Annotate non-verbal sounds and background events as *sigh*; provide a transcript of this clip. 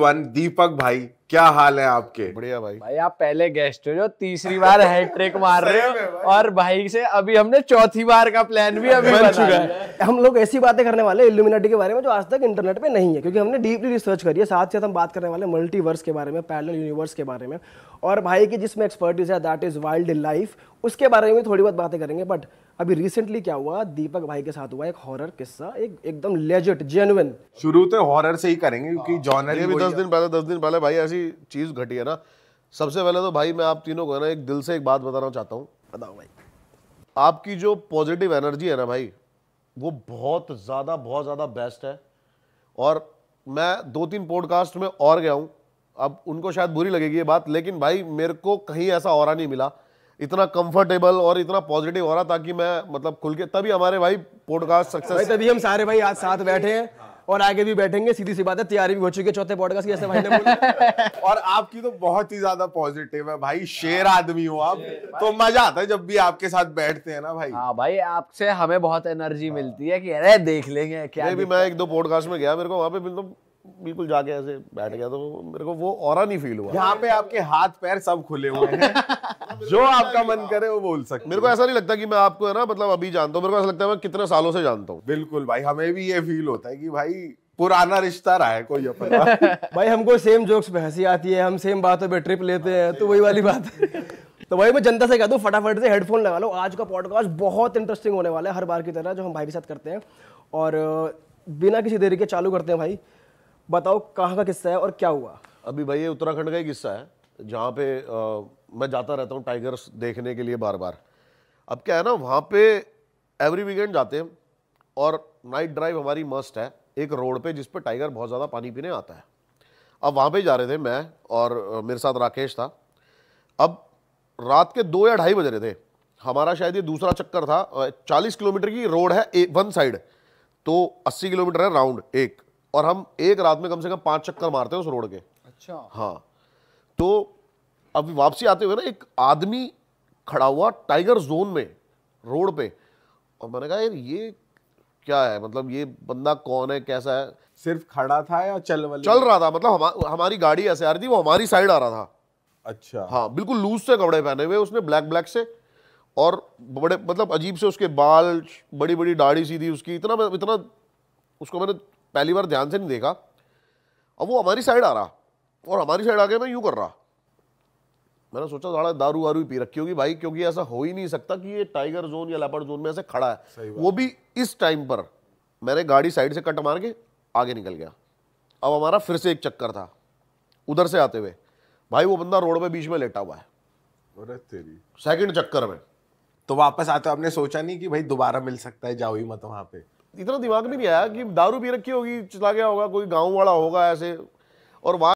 One दीपक भाई क्या हाल है आपके बढ़िया भाई भाई आप पहले गेस्ट हो जो तीसरी बार हैट्रिक मार रहे हो और भाई से अभी हमने चौथी बार का प्लान भी अभी बन चुका है हम लोग ऐसी बातें करने वाले इल्यूमिनाटी के बारे में जो आज तक इंटरनेट पे नहीं है क्योंकि हमने डीपली रिसर्च करी है साथ साथ हम बात करने वाले मल्टीवर्स के बारे में पैरल यूनिवर्स के बारे में और भाई की जिसमें एक्सपर्टीज है दैट इज वाइल्ड लाइफ उसके बारे में थोड़ी बहुत बातें करेंगे बट अभी रिसेंटली क्या हुआ दीपक भाई के साथ हुआ एक हॉरर किस्सा एक एकदम लेजेट जेनुअन शुरू तो हॉरर से ही करेंगे क्योंकि जॉनर हाँ, भी दस दिन पहले दस दिन पहले भाई ऐसी चीज़ घटी है ना सबसे पहले तो भाई मैं आप तीनों को ना एक दिल से एक बात बताना चाहता हूँ बताओ भाई आपकी जो पॉजिटिव एनर्जी है ना भाई वो बहुत ज़्यादा बहुत ज़्यादा बेस्ट है और मैं दो तीन पॉडकास्ट में और गया हूँ अब उनको शायद बुरी लगेगी ये बात लेकिन भाई मेरे को कहीं ऐसा और नहीं मिला इतना कंफर्टेबल और इतना पॉजिटिव हो रहा ताकि मैं मतलब खुल के तभी हमारे भाई पॉडकास्ट सक्सेस तभी हम सारे भाई आज साथ बैठे हैं हाँ। और आगे भी बैठेंगे सीधी सी बात है तैयारी भी हो चुकी है चौथे पॉडकास्ट की ऐसे भाई ने बोला *laughs* और आपकी तो बहुत ही ज्यादा पॉजिटिव है भाई शेर हाँ। आदमी हो आप तो मजा आता है जब भी आपके साथ बैठते हैं ना भाई हाँ भाई आपसे हमें बहुत एनर्जी हाँ। मिलती है कि अरे देख लेंगे क्या भी मैं एक दो पॉडकास्ट में गया मेरे को वहां पे मतलब बिल्कुल जाके ऐसे बैठ गया तो मेरे को वो और नहीं फील हुआ यहाँ पे आपके हाथ पैर सब खुले हुए हैं *laughs* जो आपका मन करे वो बोल सकते मेरे को ऐसा नहीं लगता कि मैं आपको है ना मतलब अभी जानता हूँ मेरे को ऐसा लगता है मैं कितने सालों से जानता हूँ बिल्कुल भाई हमें भी ये फील होता है कि भाई पुराना रिश्ता रहा है कोई अपना *laughs* भाई हमको सेम जोक्स पे हंसी आती है हम सेम बातों पे ट्रिप लेते हैं तो वही वाली बात है *laughs* तो भाई मैं जनता से कहता हूँ फटाफट से हेडफोन लगा लो आज का पॉडकास्ट बहुत इंटरेस्टिंग होने वाला है हर बार की तरह जो हम भाई के साथ करते हैं और बिना किसी देरी के चालू करते हैं भाई बताओ कहाँ का किस्सा है और क्या हुआ अभी भाई ये उत्तराखंड का ही किस्सा है जहाँ पे मैं जाता रहता हूँ टाइगर्स देखने के लिए बार बार अब क्या है ना वहाँ पे एवरी वीकेंड जाते हैं और नाइट ड्राइव हमारी मस्ट है एक रोड पे जिस पे टाइगर बहुत ज़्यादा पानी पीने आता है अब वहाँ पे जा रहे थे मैं और मेरे साथ राकेश था अब रात के दो या ढाई बज रहे थे हमारा शायद ये दूसरा चक्कर था चालीस किलोमीटर की रोड है ए, वन साइड तो अस्सी किलोमीटर है राउंड एक और हम एक रात में कम से कम पाँच चक्कर मारते हैं उस रोड के अच्छा हाँ तो अभी वापसी आते हुए ना एक आदमी खड़ा हुआ टाइगर जोन में रोड पे और मैंने कहा यार ये क्या है मतलब ये बंदा कौन है कैसा है सिर्फ खड़ा था या चल वाले चल रहा था मतलब हम, हमारी गाड़ी ऐसे आ रही थी वो हमारी साइड आ रहा था अच्छा हाँ बिल्कुल लूज से कपड़े पहने हुए उसने ब्लैक ब्लैक से और बड़े मतलब अजीब से उसके बाल बड़ी बड़ी दाढ़ी सी थी उसकी इतना इतना उसको मैंने पहली बार ध्यान से नहीं देखा अब वो हमारी साइड आ रहा और हमारी साइड आ मैं यूँ कर रहा मैंने सोचा थोड़ा दारू वारू पी रखी होगी भाई क्योंकि ऐसा हो ही नहीं सकता कि ये टाइगर जोन या लेपर्ड जोन में ऐसे खड़ा है वो भी इस टाइम पर मैंने गाड़ी साइड से कट मार के आगे निकल गया अब हमारा फिर से एक चक्कर था उधर से आते हुए भाई वो बंदा रोड पे बीच में लेटा हुआ है तेरी सेकंड चक्कर में तो वापस आते हो आपने सोचा नहीं कि भाई दोबारा मिल सकता है जाओ ही मत वहाँ पे इतना दिमाग भी नहीं आया कि दारू पी रखी होगी चला गया होगा कोई गाँव वाला होगा ऐसे और वहाँ